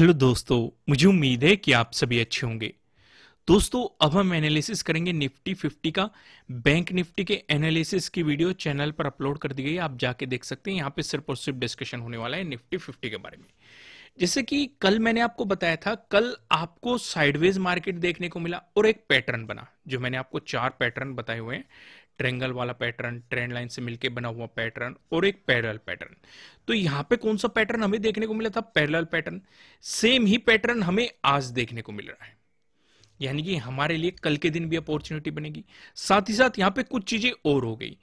hello दोस्तों मुझे उम्मीद है कि आप सभी अच्छे होंगे दोस्तों अब हम एनालिसिस करेंगे निफ्टी 50 का बैंक निफ्टी के एनालिसिस की वीडियो चैनल पर अपलोड कर दी गई आप जाके देख सकते हैं यहाँ पे सिर्फ और सिर्फ डिस्कशन होने वाला है निफ्टी 50 के बारे में जैसे कि कल मैंने आपको बताया था कल आपको साइडवेज मार्केट देखने को मिला और एक पैटर्न बना जो मैंने आपको चार पैटर्न बताए हुए हैं ट्रेंगल वाला पैटर्न ट्रेंड लाइन से मिलके बना हुआ पैटर्न और एक पैरल पैटर्न तो यहाँ पे कौन सा पैटर्न हमें देखने को मिला था पैरल पैटर्न सेम ही पैटर्न हमें आज देखने को मिल रहा है यानी कि हमारे लिए कल के दिन भी अपॉर्चुनिटी बनेगी साथ ही साथ यहाँ पे कुछ चीजें और हो गई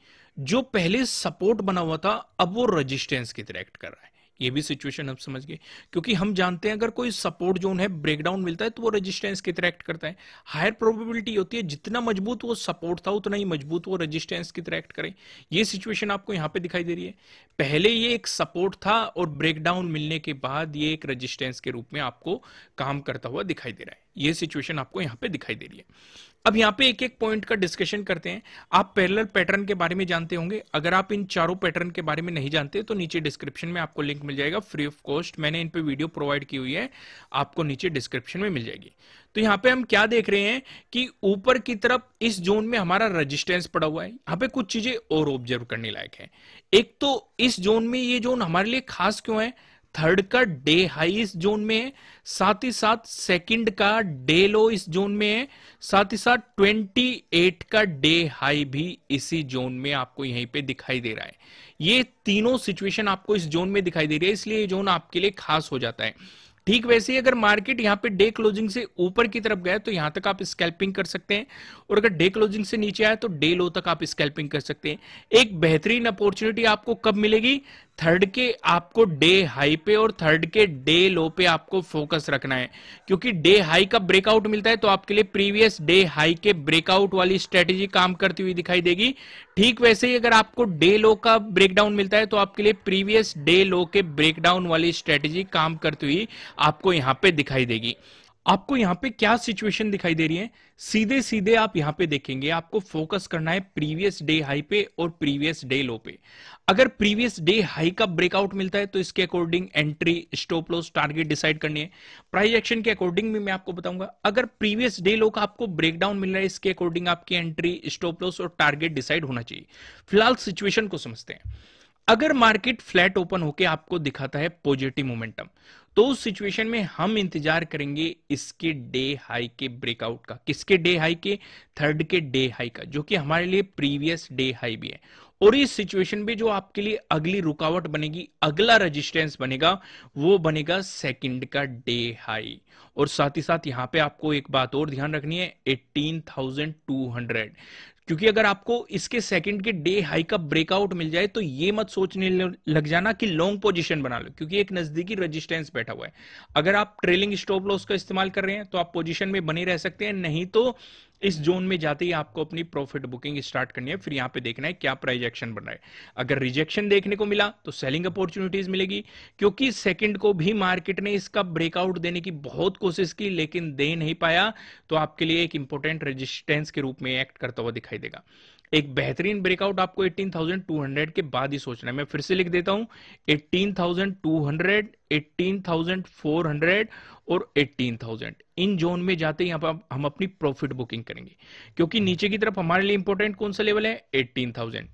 जो पहले सपोर्ट बना हुआ था अब वो रजिस्टेंस की तरह एक्ट कर रहा है ये भी सिचुएशन अब समझ गए क्योंकि हम जानते हैं अगर कोई सपोर्ट जोन है ब्रेकडाउन मिलता है तो वो रेजिस्टेंस की तरह एक्ट करता है हायर प्रोबेबिलिटी होती है जितना मजबूत वो सपोर्ट था उतना ही मजबूत वो रेजिस्टेंस की तरह एक्ट करें ये सिचुएशन आपको यहाँ पे दिखाई दे रही है पहले ये एक सपोर्ट था और ब्रेकडाउन मिलने के बाद ये एक रजिस्टेंस के रूप में आपको काम करता हुआ दिखाई दे रहा है ये सिचुएशन आपको यहाँ पे दिखाई दे रही है अब यहाँ पे एक एक पॉइंट का डिस्कशन करते हैं आप पैरेलल पैटर्न के बारे में जानते होंगे अगर आप इन चारों पैटर्न के बारे में नहीं जानते तो नीचे डिस्क्रिप्शन में आपको लिंक मिल जाएगा फ्री ऑफ कॉस्ट मैंने इन पे वीडियो प्रोवाइड की हुई है आपको नीचे डिस्क्रिप्शन में मिल जाएगी तो यहाँ पे हम क्या देख रहे हैं कि ऊपर की तरफ इस जोन में हमारा रजिस्टेंस पड़ा हुआ है यहाँ पे कुछ चीजें और ऑब्जर्व करने लायक है एक तो इस जोन में ये जोन हमारे लिए खास क्यों है थर्ड का डे हाई इस जोन में है साथ ही साथ सेकंड का डे लो इस जोन में है साथ ही साथ 28 का डे हाई भी इसी जोन में आपको यहीं पे दिखाई दे रहा है ये तीनों सिचुएशन आपको इस जोन में दिखाई दे रही है इसलिए ये जोन आपके लिए खास हो जाता है ठीक वैसे ही अगर मार्केट यहाँ पे डे क्लोजिंग से ऊपर की तरफ गया तो यहाँ तक आप स्कैल्पिंग कर सकते हैं और अगर डे क्लोजिंग से नीचे आया तो डे लो तक आप स्कैल्पिंग कर सकते हैं एक बेहतरीन अपॉर्चुनिटी आपको कब मिलेगी थर्ड के आपको डे हाई पे और थर्ड के डे लो पे आपको फोकस रखना है क्योंकि डे हाई का ब्रेकआउट मिलता है तो आपके लिए प्रीवियस डे हाई के ब्रेकआउट वाली स्ट्रेटेजी काम करती हुई दिखाई देगी ठीक वैसे ही अगर आपको डे लो का ब्रेकडाउन मिलता है तो आपके लिए प्रीवियस डे लो के ब्रेकडाउन वाली स्ट्रेटेजी काम करती हुई आपको यहां पे दिखाई देगी आपको यहां पे क्या सिचुएशन दिखाई दे रही है सीधे सीधे आप यहां पे देखेंगे आपको फोकस करना है प्रीवियस डे हाई पे और प्रीवियस डे लो पे अगर प्रीवियस डे हाई का ब्रेकआउट मिलता है तो इसके according entry stop loss target decide करनी है प्राइस एक्शन के अकॉर्डिंग भी मैं आपको बताऊंगा अगर प्रीवियस डे लो का आपको ब्रेकडाउन मिल रहा है इसके अकॉर्डिंग आपकी एंट्री स्टॉप लॉस और टारगेट डिसाइड होना चाहिए फिलहाल सिचुएशन को समझते हैं अगर मार्केट फ्लैट ओपन होकर आपको दिखाता है पॉजिटिव मोमेंटम तो उस सिचुएशन में हम इंतजार करेंगे इसके डे हाई के ब्रेकआउट का किसके डे हाई के थर्ड के डे हाई का जो कि हमारे लिए प्रीवियस डे हाई भी है और इस सिचुएशन में जो आपके लिए अगली रुकावट बनेगी अगला रेजिस्टेंस बनेगा वो बनेगा सेकंड का डे हाई और साथ ही साथ यहां पे आपको एक बात और ध्यान रखनी है 18,200 क्योंकि अगर आपको इसके सेकंड के डे हाई का ब्रेकआउट मिल जाए तो ये मत सोचने लग जाना कि लॉन्ग पोजीशन बना लो क्योंकि एक नजदीकी रेजिस्टेंस बैठा हुआ है अगर आप ट्रेलिंग स्टॉप लॉस का इस्तेमाल कर रहे हैं तो आप पोजीशन में बने रह सकते हैं नहीं तो इस जोन में जाते ही आपको अपनी प्रॉफिट बुकिंग स्टार्ट करनी है फिर यहाँ पे देखना है क्या प्राइजेक्शन बन रहा है अगर रिजेक्शन देखने को मिला तो सेलिंग अपॉर्चुनिटीज मिलेगी क्योंकि सेकंड को भी मार्केट ने इसका ब्रेकआउट देने की बहुत कोशिश की लेकिन दे नहीं पाया तो आपके लिए एक इंपॉर्टेंट रेजिस्टेंस के रूप में एक्ट करता हुआ दिखाई देगा एक बेहतरीन ब्रेकआउट आपको 18,200 के बाद ही सोचना है मैं फिर से लिख देता हूं 18,200, 18,400 और 18,000 इन जोन में जाते ही हम, हम अपनी प्रॉफिट बुकिंग करेंगे क्योंकि नीचे की तरफ हमारे लिए इंपॉर्टेंट कौन सा लेवल है 18,000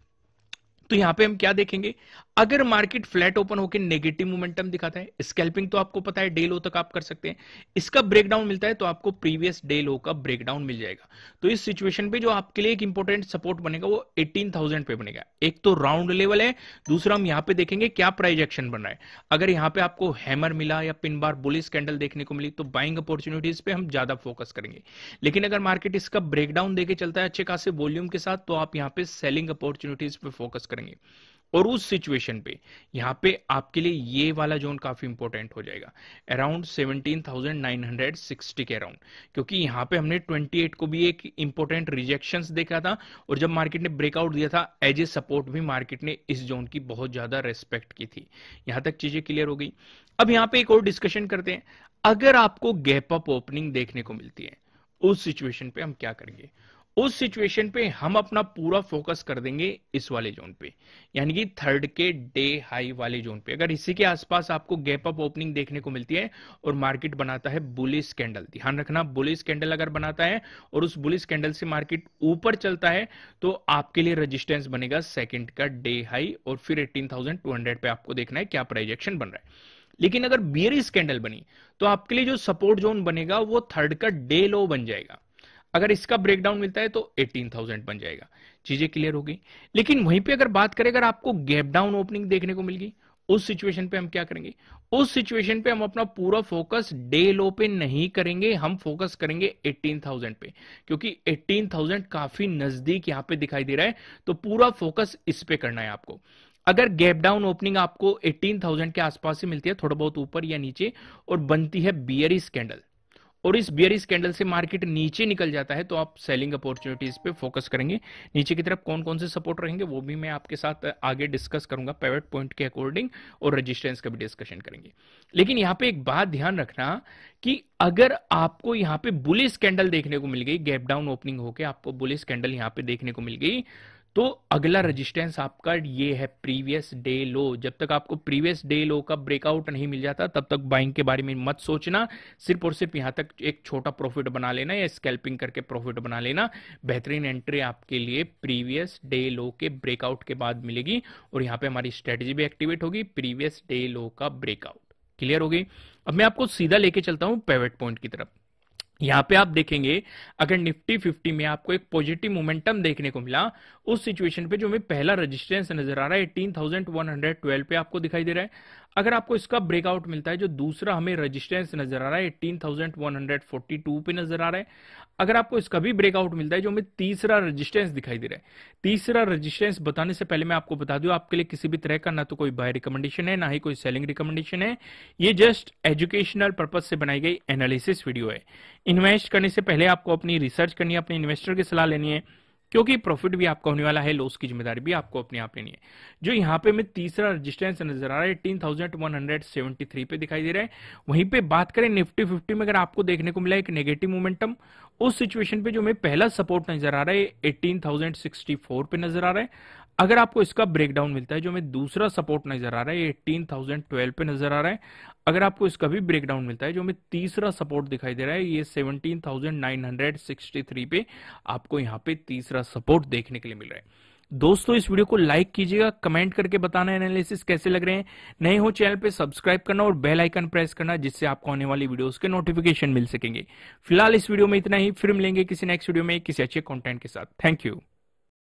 तो यहां पे हम क्या देखेंगे अगर मार्केट फ्लैट ओपन होकर नेगेटिव मोमेंटम दिखाता है स्कैल्पिंग तो आपको पता है डे लो तक आप कर सकते हैं इसका ब्रेकडाउन मिलता है तो आपको प्रीवियस डे लो का ब्रेकडाउन मिल जाएगा तो इस सिचुएशन पे जो आपके लिए एक इंपॉर्टेंट सपोर्ट बनेगा वो 18,000 पे बनेगा एक तो राउंड लेवल है दूसरा हम यहां पे देखेंगे क्या प्राइज एक्शन बन रहा है अगर यहां पे आपको हैमर मिला या पिन बार बुलिस कैंडल देखने को मिली तो बाइंग अपॉर्चुनिटीज पे हम ज्यादा फोकस करेंगे लेकिन अगर मार्केट इसका ब्रेकडाउन देकर चलता है अच्छे खासे वॉल्यूम के साथ तो आप यहां पे सेलिंग अपॉर्चुनिटीज पे फोकस करेंगे और उस सिचुएशन पे यहाँ पे आपके लिए ये वाला जोन काफी इंपॉर्टेंट हो जाएगा अराउंड 17,960 के अराउंड क्योंकि यहाँ पे हमने 28 को भी एक इंपॉर्टेंट रिजेक्शन देखा था और जब मार्केट ने ब्रेकआउट दिया था एज ए सपोर्ट भी मार्केट ने इस जोन की बहुत ज्यादा रेस्पेक्ट की थी यहां तक चीजें क्लियर हो गई अब यहाँ पे एक और डिस्कशन करते हैं अगर आपको गैप अप ओपनिंग देखने को मिलती है उस सिचुएशन पे हम क्या करेंगे उस सिचुएशन पे हम अपना पूरा फोकस कर देंगे इस वाले जोन पे यानी कि थर्ड के डे हाई वाले जोन पे अगर इसी के आसपास आपको गैप अप ओपनिंग देखने को मिलती है और मार्केट बनाता है बुलिस कैंडल ध्यान रखना बुलिस कैंडल अगर बनाता है और उस बुलिस कैंडल से मार्केट ऊपर चलता है तो आपके लिए रजिस्टेंस बनेगा सेकेंड का डे हाई और फिर एटीन पे आपको देखना है क्या प्रोजेक्शन बन रहा है लेकिन अगर बियर स्कैंडल बनी तो आपके लिए जो सपोर्ट जोन बनेगा वो थर्ड का डे लो बन जाएगा अगर इसका ब्रेकडाउन मिलता है तो 18,000 बन जाएगा चीजें क्लियर हो गई लेकिन वहीं पे अगर बात करें अगर आपको गैप डाउन ओपनिंग देखने को मिल गई उस सिचुएशन पे हम क्या करेंगे उस सिचुएशन पे हम अपना पूरा फोकस डे लो पे नहीं करेंगे हम फोकस करेंगे 18,000 पे क्योंकि 18,000 काफी नजदीक यहां पे दिखाई दे रहा है तो पूरा फोकस इस पे करना है आपको अगर गैप डाउन ओपनिंग आपको 18,000 के आसपास से मिलती है थोड़ा बहुत ऊपर या नीचे और बनती है बियरी स्कैंडल और इस बियर स्कैंडल से मार्केट नीचे निकल जाता है तो आप सेलिंग अपॉर्चुनिटीज पे फोकस करेंगे नीचे की तरफ कौन कौन से सपोर्ट रहेंगे वो भी मैं आपके साथ आगे डिस्कस करूंगा पेवेट पॉइंट के अकॉर्डिंग और रजिस्टेंस का भी डिस्कशन करेंगे लेकिन यहाँ पे एक बात ध्यान रखना कि अगर आपको यहाँ पे बुलिस कैंडल देखने को मिल गई गैप डाउन ओपनिंग होकर आपको बुलिस कैंडल यहाँ पे देखने को मिल गई तो अगला रेजिस्टेंस आपका ये है प्रीवियस डे लो जब तक आपको प्रीवियस डे लो का ब्रेकआउट नहीं मिल जाता तब तक बाइंग के बारे में मत सोचना सिर्फ और सिर्फ यहां तक एक छोटा प्रॉफिट बना लेना या स्कैल्पिंग करके प्रॉफिट बना लेना बेहतरीन एंट्री आपके लिए प्रीवियस डे लो के ब्रेकआउट के बाद मिलेगी और यहां पर हमारी स्ट्रेटेजी भी एक्टिवेट होगी प्रीवियस डे लो का ब्रेकआउट क्लियर हो गई अब मैं आपको सीधा लेके चलता हूं पेवेट पॉइंट की तरफ यहाँ पे आप देखेंगे अगर निफ्टी 50 में आपको एक पॉजिटिव मोमेंटम देखने को मिला उस सिचुएशन पे जो हमें पहला रेजिस्टेंस नजर आ रहा है 18,112 पे आपको दिखाई दे रहा है अगर आपको इसका ब्रेकआउट मिलता है जो दूसरा हमें रेजिस्टेंस नजर आ रहा है 18,142 पे नजर आ रहा है अगर आपको इसका भी ब्रेकआउट मिलता है जो हमें तीसरा रेजिस्टेंस दिखाई दे रहा है तीसरा रेजिस्टेंस बताने से पहले मैं आपको बता दूं आपके लिए किसी भी तरह का ना तो कोई बाय रिकमेंडेशन है ना ही कोई सेलिंग रिकमेंडेशन है ये जस्ट एजुकेशनल पर्पज से बनाई गई एनालिसिस वीडियो है इन्वेस्ट करने से पहले आपको अपनी रिसर्च करनी है अपने इन्वेस्टर की सलाह लेनी है क्योंकि प्रॉफिट भी आपका होने वाला है लॉस की जिम्मेदारी भी आपको अपने आप लेनी है जो यहाँ पे मैं तीसरा रजिस्टेंस नजर आ रहा है eighteen thousand one hundred seventy three पे दिखाई दे रहा है वहीं पे बात करें निफ्टी फिफ्टी में अगर आपको देखने को मिला एक नेगेटिव मोमेंटम उस सिचुएशन पे जो हमें पहला सपोर्ट नजर आ रहा है एटीन थाउजेंड सिक्सटी फोर पे नजर आ रहा है अगर आपको इसका ब्रेकडाउन मिलता है जो हमें दूसरा सपोर्ट नजर आ रहा है एटीन थाउजेंड ट्वेल्व पे नजर आ रहा है अगर आपको इसका भी ब्रेकडाउन मिलता है जो हमें तीसरा सपोर्ट दिखाई दे रहा है ये seventeen thousand nine hundred sixty three पे आपको यहाँ पे तीसरा सपोर्ट देखने के लिए मिल रहा है दोस्तों इस वीडियो को लाइक कीजिएगा कमेंट करके बताना एनालिसिस कैसे लग रहे हैं नए हो चैनल पे सब्सक्राइब करना और बेल आइकन प्रेस करना जिससे आपको आने वाली वीडियोस के नोटिफिकेशन मिल सकेंगे फिलहाल इस वीडियो में इतना ही फिर मिलेंगे किसी नेक्स्ट वीडियो में किसी अच्छे कंटेंट के साथ थैंक यू